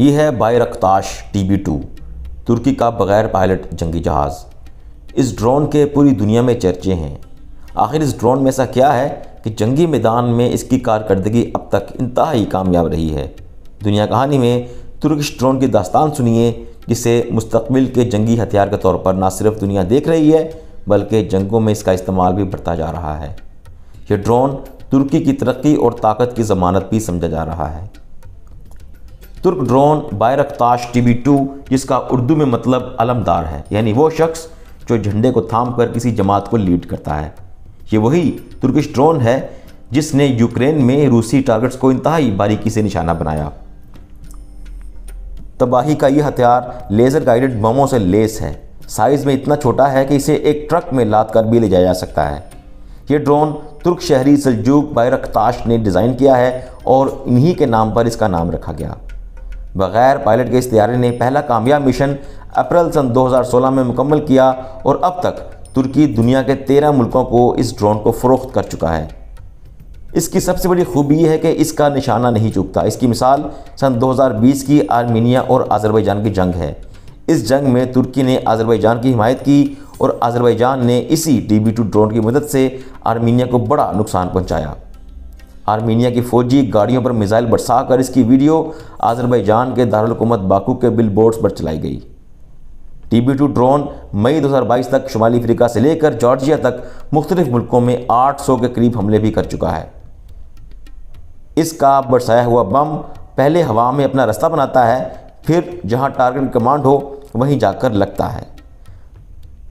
ये है Bayraktar T B two तुर्की का बगैर पायलट जंगी जहाज़ इस ड्रोन के पूरी दुनिया में चर्चे हैं आखिर इस ड्रोन में ऐसा क्या है कि जंगी मैदान में इसकी कारकर्दगी अब तक इंतहाई कामयाब रही है दुनिया कहानी में तुर्किश ड्रोन की दास्तान सुनिए जिसे मुस्तबिल के जंगी हथियार के तौर पर ना सिर्फ दुनिया देख रही है बल्कि जंगों में इसका इस्तेमाल भी बढ़ता जा रहा है यह ड्रोन तुर्की की तरक्की और ताकत की जमानत भी समझा जा रहा है तुर्क ड्रोन बायरकताश बी टू जिसका उर्दू में मतलब अलमदार है यानी वो शख्स जो झंडे को थाम कर किसी जमात को लीड करता है ये वही तुर्किश ड्रोन है जिसने यूक्रेन में रूसी टारगेट्स को इंतहाई बारीकी से निशाना बनाया तबाही का यह हथियार लेज़र गाइडेड बमों से लेस है साइज़ में इतना छोटा है कि इसे एक ट्रक में लाद कर भी ले जाया जा सकता है यह ड्रोन तुर्क शहरी सलजूक बायरकताश ने डिज़ाइन किया है और इन्हीं के नाम पर इसका नाम रखा गया बगैर पायलट के इस तैयारे ने पहला कामयाब मिशन अप्रैल सन 2016 में मुकम्मल किया और अब तक तुर्की दुनिया के तेरह मुल्कों को इस ड्रोन को फ़रोख्त कर चुका है इसकी सबसे बड़ी खूबी यह है कि इसका निशाना नहीं चुकता इसकी मिसाल सन 2020 की आर्मीनिया और आज़रबैजान की जंग है इस जंग में तुर्की ने आज़रबैजान की हिमायत की और आज़रबैजान ने इसी डी बी टू ड्रोन की मदद से आर्मीनिया को बड़ा नुकसान पहुँचाया आर्मीनिया की फौजी गाड़ियों पर मिसाइल बरसाकर इसकी वीडियो आज़रबैजान के दारकूमत बाकू के बिल पर चलाई गई टीबी टू ड्रोन मई 2022 तक शुमाली अफ्रीका से लेकर जॉर्जिया तक मुख्तलिफ मुल्कों में 800 के करीब हमले भी कर चुका है इसका बरसाया हुआ बम पहले हवा में अपना रास्ता बनाता है फिर जहां टारगेट कमांड हो वहीं जाकर लगता है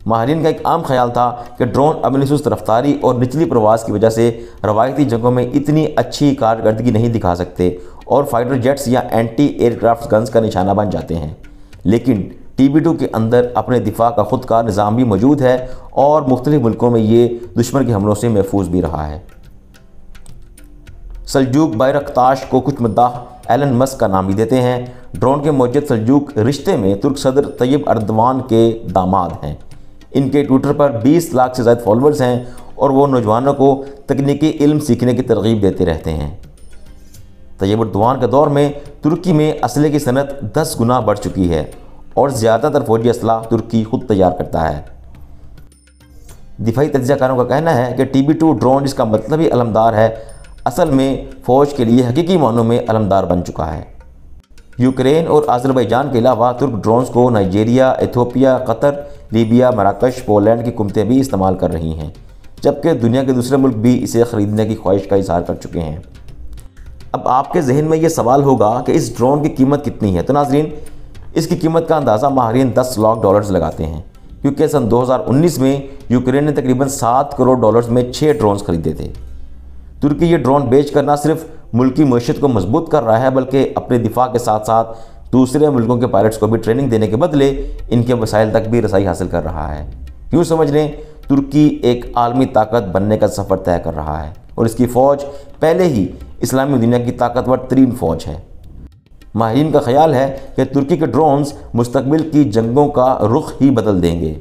माहरीन का एक आम ख्याल था कि ड्रोन अपनी सुस्त रफ्तारी और निचली प्रवास की वजह से रवायती जंगों में इतनी अच्छी कारकर्दगी नहीं दिखा सकते और फाइटर जेट्स या एंटी एयरक्राफ्ट गन्स का निशाना बन जाते हैं लेकिन टी बी टू के अंदर अपने दिफा का खुद का निज़ाम भी मौजूद है और मुख्तलिफ मुल्कों में ये दुश्मन के हमलों से महफूज भी रहा है सलजूक बैरकताश को कुछ मद्दा एलन मस्क का नाम भी देते हैं ड्रोन के मौजूद सलजूक रिश्ते में तुर्क सदर तैयब अर्दवान के दामाद हैं इनके ट्विटर पर 20 लाख से ज़्यादा फॉलोअर्स हैं और वो नौजवानों को तकनीकी इल्म सीखने की तरगीब देते रहते हैं तयबुलदवान तो के दौर में तुर्की में असले की सनत दस गुना बढ़ चुकी है और ज़्यादातर फौजी असला तुर्की खुद तैयार करता है दिफाई तजाकारों का कहना है कि टी बी टू ड्रोन जिसका मतलब ही अलमदार है असल में फ़ौज के लिए हकीकी मानों में अलमदार बन चुका है यूक्रेन और आज़रबैजान के अलावा तुर्क ड्रोन्स को नाइजीरिया एथोपिया कतर लीबिया मराकश पोलैंड की कुमतें भी इस्तेमाल कर रही हैं जबकि दुनिया के दूसरे मुल्क भी इसे ख़रीदने की ख्वाहिश का इजहार कर चुके हैं अब आपके जहन में ये सवाल होगा कि इस ड्रोन की कीमत कितनी है तो नाजरीन इसकी कीमत का अंदाज़ा माहरीन दस लाख डॉलर्स लगाते हैं क्योंकि सन 2019 में यूक्रेन ने तकरीबन सात करोड़ डॉलर्स में छः ड्रोन्स खरीदे थे तुर्की ये ड्रोन बेचकर ना सिर्फ मुल्की मैशत को मजबूत कर रहा है बल्कि अपने दिफा के साथ साथ दूसरे मुल्कों के पायलट्स को भी ट्रेनिंग देने के बदले इनके वसाइल तक भी रसाई हासिल कर रहा है यूँ समझ लें तुर्की एक आलमी ताकत बनने का सफ़र तय कर रहा है और इसकी फ़ौज पहले ही इस्लामी दुनिया की ताकतवर तरीन फ़ौज है माहरीन का ख्याल है कि तुर्की के ड्रोन्स मुस्तबिल की जंगों का रुख ही बदल देंगे